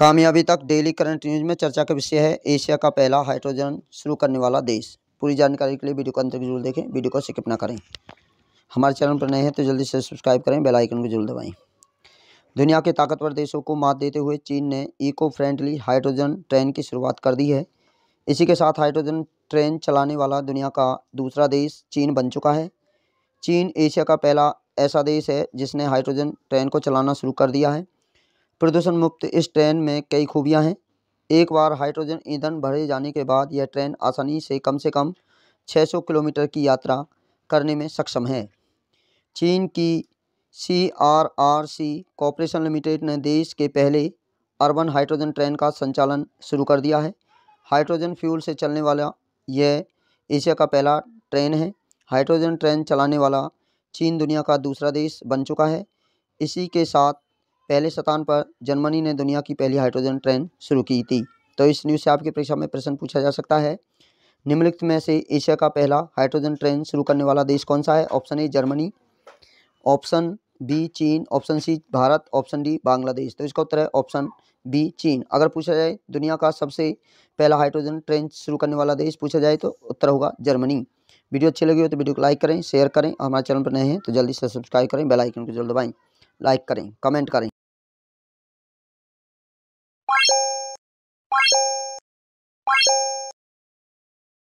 कामयाबी तक daily current news में चर्चा का विषय है एशिया का पहला हाइड्रोजन शुरू करने वाला देश पूरी जानकारी के लिए वीडियो को अंत तक जरूर देखें वीडियो को स्किप ना करें हमारे चैनल पर नए हैं तो जल्दी से सब्सक्राइब करें बेल आइकन को जरूर दबाएं दुनिया के ताकतवर देशों को मात देते हुए चीन ने इको फ्रेंडली हाइड्रोजन ट्रेन की शुरुआत कर दी है इसी के साथ हाइड्रोजन ट्रेन चलाने वाला दुनिया का दूसरा देश चीन बन चुका है चीन एशिया का पहला ऐसा देश है जिसने हाइड्रोजन ट्रेन को चलाना शुरू कर दिया है प्रदूषण मुक्त इस ट्रेन में कई खूबियाँ हैं एक बार हाइड्रोजन ईंधन भरे जाने के बाद यह ट्रेन आसानी से कम से कम 600 किलोमीटर की यात्रा करने में सक्षम है चीन की C R R C corporation limited ने देश के पहले अर्बन हाइड्रोजन ट्रेन का संचालन शुरू कर दिया है हाइड्रोजन फ्यूल से चलने वाला यह एशिया का पहला ट्रेन है हाइड्रोजन ट्रेन चलाने वाला चीन दुनिया का दूसरा देश बन चुका है इसी के साथ पहले शतान पर जर्मनी ने दुनिया की पहली हाइड्रोजन ट्रेन शुरू की थी तो इस न्यूज़ से आपकी परीक्षा में प्रश्न पूछा जा सकता है निम्नलिखित में से एशिया का पहला हाइड्रोजन ट्रेन शुरू करने वाला देश कौन सा है option A Germany option B चीन option C Bharat option D Bangladesh तो इसका उत्तर है ऑप्शन बी चीन अगर पूछा जाए दुनिया का सबसे पहला हाइड्रोजन ट्रेन शुरू करने वाला देश पूछा जाए तो उत्तर होगा जर्मनी वीडियो अच्छी लगी हो तो वीडियो को लाइक करें शेयर करें हमारे चैनल पर नए हैं तो जल्दी से सब्सक्राइब करें बेलाइकन को जल्द दबाएँ लाइक करें कमेंट करें you